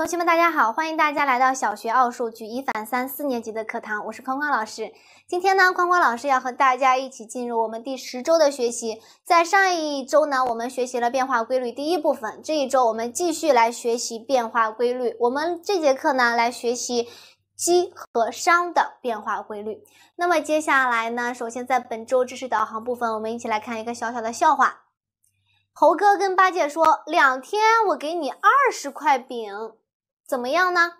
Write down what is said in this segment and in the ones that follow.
同学们，大家好，欢迎大家来到小学奥数举一反三四年级的课堂，我是框框老师。今天呢，框框老师要和大家一起进入我们第十周的学习。在上一周呢，我们学习了变化规律第一部分，这一周我们继续来学习变化规律。我们这节课呢，来学习积和商的变化规律。那么接下来呢，首先在本周知识导航部分，我们一起来看一个小小的笑话。猴哥跟八戒说：“两天，我给你二十块饼。”怎么样呢？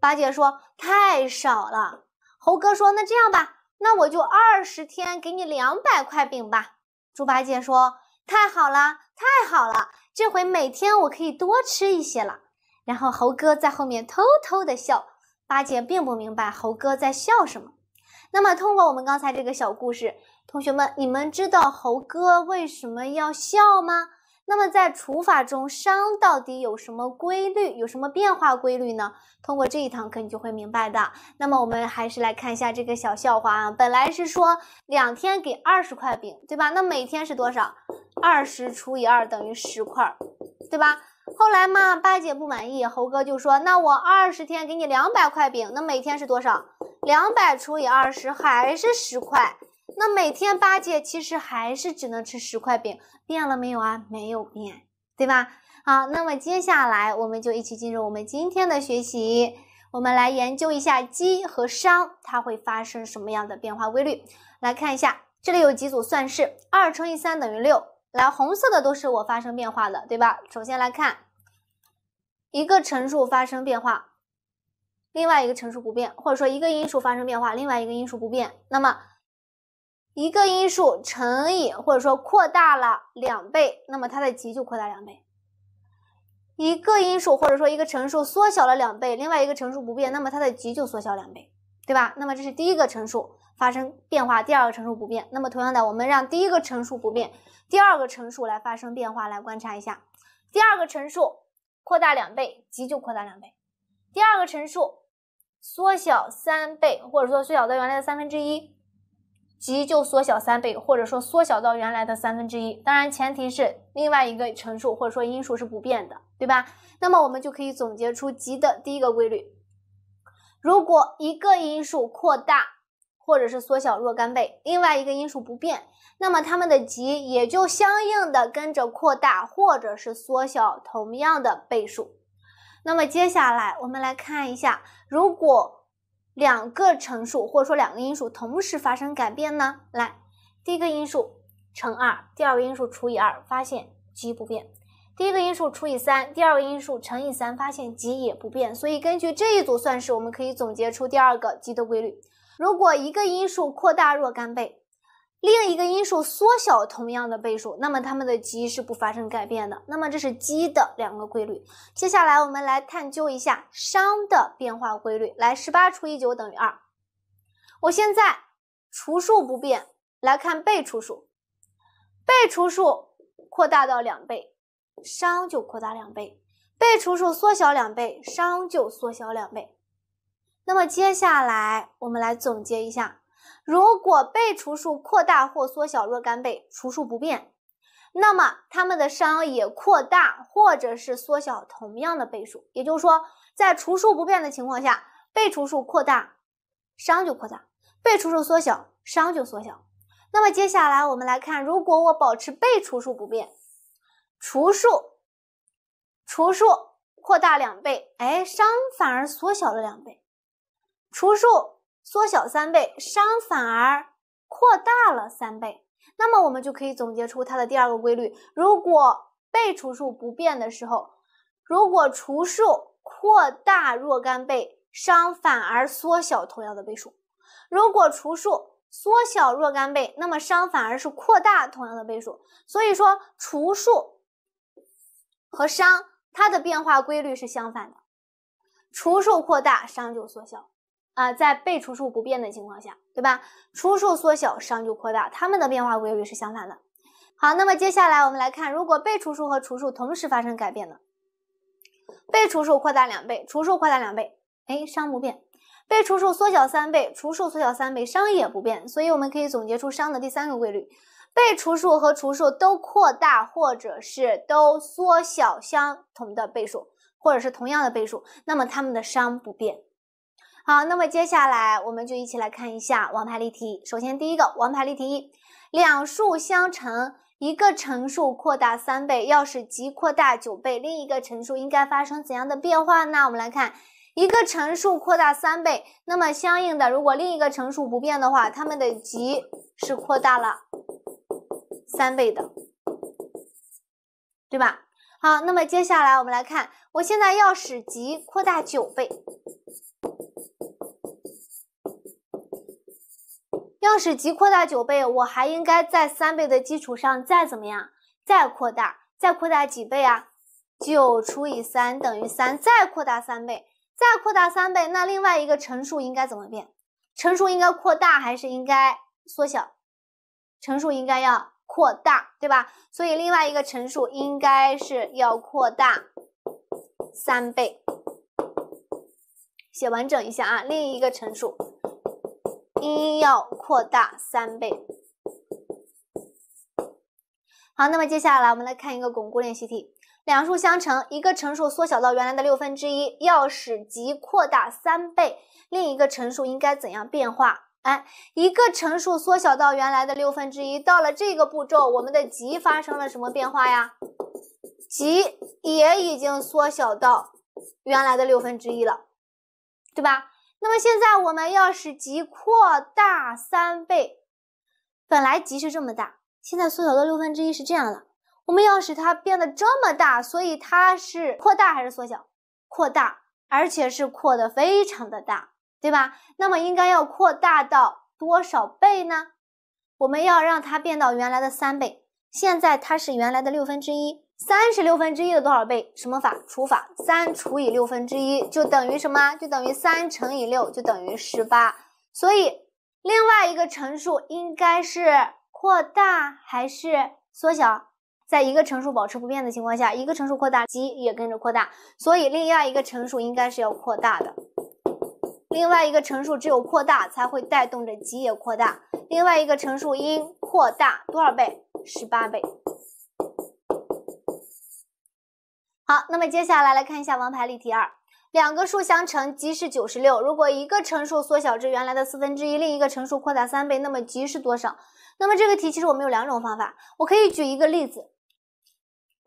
八戒说：“太少了。”猴哥说：“那这样吧，那我就二十天给你两百块饼吧。”猪八戒说：“太好了，太好了，这回每天我可以多吃一些了。”然后猴哥在后面偷偷的笑，八戒并不明白猴哥在笑什么。那么，通过我们刚才这个小故事，同学们，你们知道猴哥为什么要笑吗？那么在除法中，商到底有什么规律，有什么变化规律呢？通过这一堂课，你就会明白的。那么我们还是来看一下这个小笑话啊，本来是说两天给二十块饼，对吧？那每天是多少？二十除以二等于十块，对吧？后来嘛，八戒不满意，猴哥就说，那我二十天给你两百块饼，那每天是多少？两百除以二十还是十块。那每天八戒其实还是只能吃十块饼，变了没有啊？没有变，对吧？好，那么接下来我们就一起进入我们今天的学习，我们来研究一下积和商它会发生什么样的变化规律。来看一下，这里有几组算式：二乘以三等于六。来，红色的都是我发生变化的，对吧？首先来看一个乘数发生变化，另外一个乘数不变，或者说一个因数发生变化，另外一个因数不变，那么。一个因数乘以或者说扩大了两倍，那么它的积就扩大两倍；一个因数或者说一个乘数缩小了两倍，另外一个乘数不变，那么它的积就缩小两倍，对吧？那么这是第一个乘数发生变化，第二个乘数不变。那么同样的，我们让第一个乘数不变，第二个乘数来发生变化，来观察一下：第二个乘数扩大两倍，积就扩大两倍；第二个乘数缩小三倍，或者说缩小到原来的三分之一。积就缩小三倍，或者说缩小到原来的三分之一。当然，前提是另外一个乘数或者说因数是不变的，对吧？那么我们就可以总结出积的第一个规律：如果一个因数扩大或者是缩小若干倍，另外一个因数不变，那么它们的积也就相应的跟着扩大或者是缩小同样的倍数。那么接下来我们来看一下，如果两个乘数或者说两个因数同时发生改变呢？来，第一个因数乘二，第二个因数除以二，发现积不变。第一个因数除以三，第二个因数乘以三，发现积也不变。所以根据这一组算式，我们可以总结出第二个积的规律：如果一个因数扩大若干倍，另一个因数缩小同样的倍数，那么它们的积是不发生改变的。那么这是积的两个规律。接下来我们来探究一下商的变化规律。来，十八除以九等于二。我现在除数不变，来看被除数，被除数扩大到两倍，商就扩大两倍；被除数缩小两倍，商就缩小两倍。那么接下来我们来总结一下。如果被除数扩大或缩小若干倍，除数不变，那么它们的商也扩大或者是缩小同样的倍数。也就是说，在除数不变的情况下，被除数扩大，商就扩大；被除数缩小，商就缩小。那么接下来我们来看，如果我保持被除数不变，除数除数扩大两倍，哎，商反而缩小了两倍，除数。缩小三倍，商反而扩大了三倍。那么我们就可以总结出它的第二个规律：如果被除数不变的时候，如果除数扩大若干倍，商反而缩小同样的倍数；如果除数缩小若干倍，那么商反而是扩大同样的倍数。所以说，除数和商它的变化规律是相反的：除数扩大，商就缩小。啊，在被除数不变的情况下，对吧？除数缩小，商就扩大，它们的变化规律是相反的。好，那么接下来我们来看，如果被除数和除数同时发生改变呢？被除数扩大两倍，除数扩大两倍，哎，商不变。被除数缩小三倍，除数缩小三倍，商也不变。所以我们可以总结出商的第三个规律：被除数和除数都扩大或者是都缩小相同的倍数，或者是同样的倍数，那么它们的商不变。好，那么接下来我们就一起来看一下王牌例题。首先，第一个王牌例题：两数相乘，一个乘数扩大三倍，要使积扩大九倍，另一个乘数应该发生怎样的变化？呢？我们来看，一个乘数扩大三倍，那么相应的，如果另一个乘数不变的话，它们的积是扩大了三倍的，对吧？好，那么接下来我们来看，我现在要使积扩大九倍。要是即扩大九倍，我还应该在三倍的基础上再怎么样？再扩大，再扩大几倍啊？九除以三等于三，再扩大三倍，再扩大三倍。那另外一个乘数应该怎么变？乘数应该扩大还是应该缩小？乘数应该要扩大，对吧？所以另外一个乘数应该是要扩大三倍。写完整一下啊，另一个乘数。要扩大三倍。好，那么接下来我们来看一个巩固练习题：两数相乘，一个乘数缩小到原来的六分之一，要使积扩大三倍，另一个乘数应该怎样变化？哎，一个乘数缩小到原来的六分之一，到了这个步骤，我们的积发生了什么变化呀？积也已经缩小到原来的六分之一了，对吧？那么现在我们要使积扩大三倍，本来积是这么大，现在缩小到六分之一是这样的。我们要使它变得这么大，所以它是扩大还是缩小？扩大，而且是扩得非常的大，对吧？那么应该要扩大到多少倍呢？我们要让它变到原来的三倍，现在它是原来的六分之一。三十六分之一的多少倍？什么法？除法。三除以六分之一就等于什么？就等于三乘以六，就等于十八。所以另外一个乘数应该是扩大还是缩小？在一个乘数保持不变的情况下，一个乘数扩大，积也跟着扩大。所以另外一个乘数应该是要扩大的。另外一个乘数只有扩大才会带动着积也扩大。另外一个乘数应扩大多少倍？十八倍。好，那么接下来来看一下王牌例题二，两个数相乘积是九十六，如果一个乘数缩小至原来的四分之一，另一个乘数扩大三倍，那么积是多少？那么这个题其实我们有两种方法，我可以举一个例子，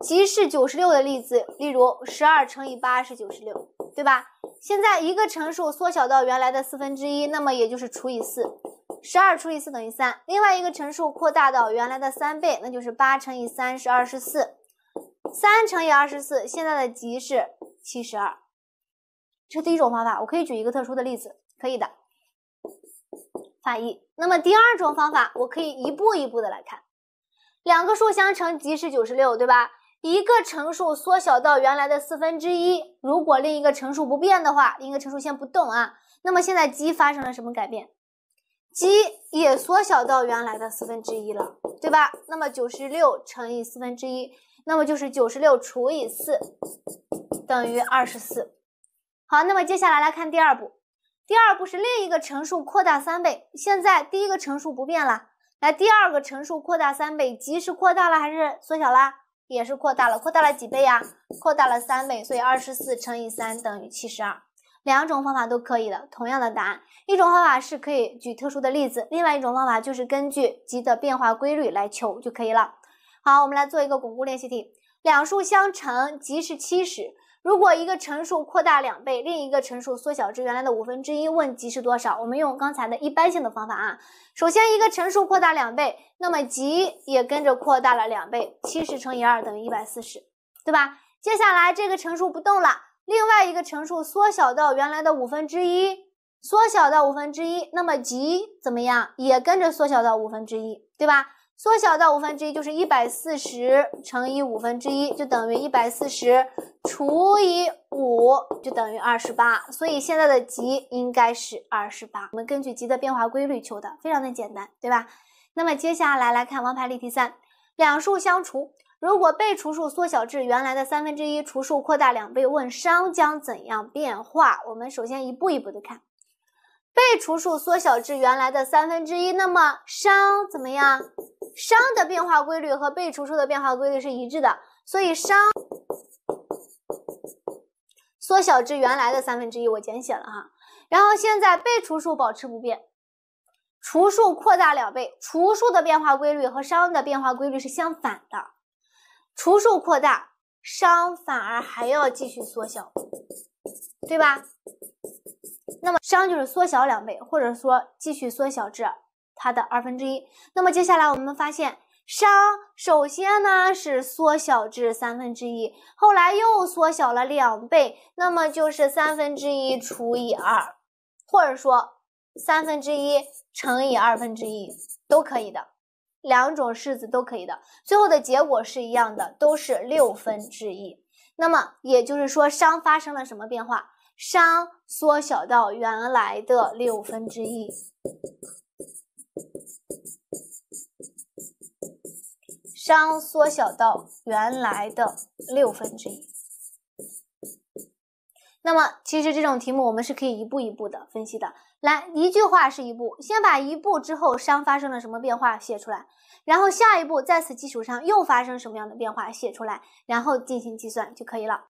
积是九十六的例子，例如十二乘以八是九十六，对吧？现在一个乘数缩小到原来的四分之一，那么也就是除以四，十二除以四等于三，另外一个乘数扩大到原来的三倍，那就是八乘以三是二十四。三乘以二十四，现在的积是七十二，这是第一种方法。我可以举一个特殊的例子，可以的。发一。那么第二种方法，我可以一步一步的来看，两个数相乘，积是九十六，对吧？一个乘数缩小到原来的四分之一，如果另一个乘数不变的话，另一个乘数先不动啊。那么现在积发生了什么改变？积也缩小到原来的四分之一了，对吧？那么九十六乘以四分之一，那么就是九十六除以四，等于二十四。好，那么接下来来看第二步，第二步是另一个乘数扩大三倍。现在第一个乘数不变了，来第二个乘数扩大三倍，积是扩大了还是缩小了？也是扩大了，扩大了几倍呀？扩大了三倍，所以二十四乘以三等于七十二。两种方法都可以的，同样的答案。一种方法是可以举特殊的例子，另外一种方法就是根据积的变化规律来求就可以了。好，我们来做一个巩固练习题。两数相乘积是七十，如果一个乘数扩大两倍，另一个乘数缩小至原来的五分之一，问积是多少？我们用刚才的一般性的方法啊。首先，一个乘数扩大两倍，那么积也跟着扩大了两倍，七十乘以二等于一百四十，对吧？接下来这个乘数不动了。另外一个乘数缩小到原来的五分之一，缩小到五分之一，那么积怎么样？也跟着缩小到五分之一，对吧？缩小到五分之一就是一百四十乘以五分之一，就等于一百四十除以五，就等于二十八。所以现在的积应该是二十八。我们根据积的变化规律求的，非常的简单，对吧？那么接下来来看王牌例题三，两数相除。如果被除数缩小至原来的三分之一，除数扩大两倍，问商将怎样变化？我们首先一步一步的看，被除数缩小至原来的三分之一，那么商怎么样？商的变化规律和被除数的变化规律是一致的，所以商缩小至原来的三分之一，我简写了哈。然后现在被除数保持不变，除数扩大两倍，除数的变化规律和商的变化规律是相反的。除数扩大，商反而还要继续缩小，对吧？那么商就是缩小两倍，或者说继续缩小至它的二分之一。那么接下来我们发现，商首先呢是缩小至三分之一，后来又缩小了两倍，那么就是三分之一除以二，或者说三分之一乘以二分之一，都可以的。两种式子都可以的，最后的结果是一样的，都是六分之一。那么也就是说，商发生了什么变化？商缩小到原来的六分之一，商缩小到原来的六分之一。那么，其实这种题目我们是可以一步一步的分析的。来，一句话是一步，先把一步之后商发生了什么变化写出来，然后下一步在此基础上又发生什么样的变化写出来，然后进行计算就可以了。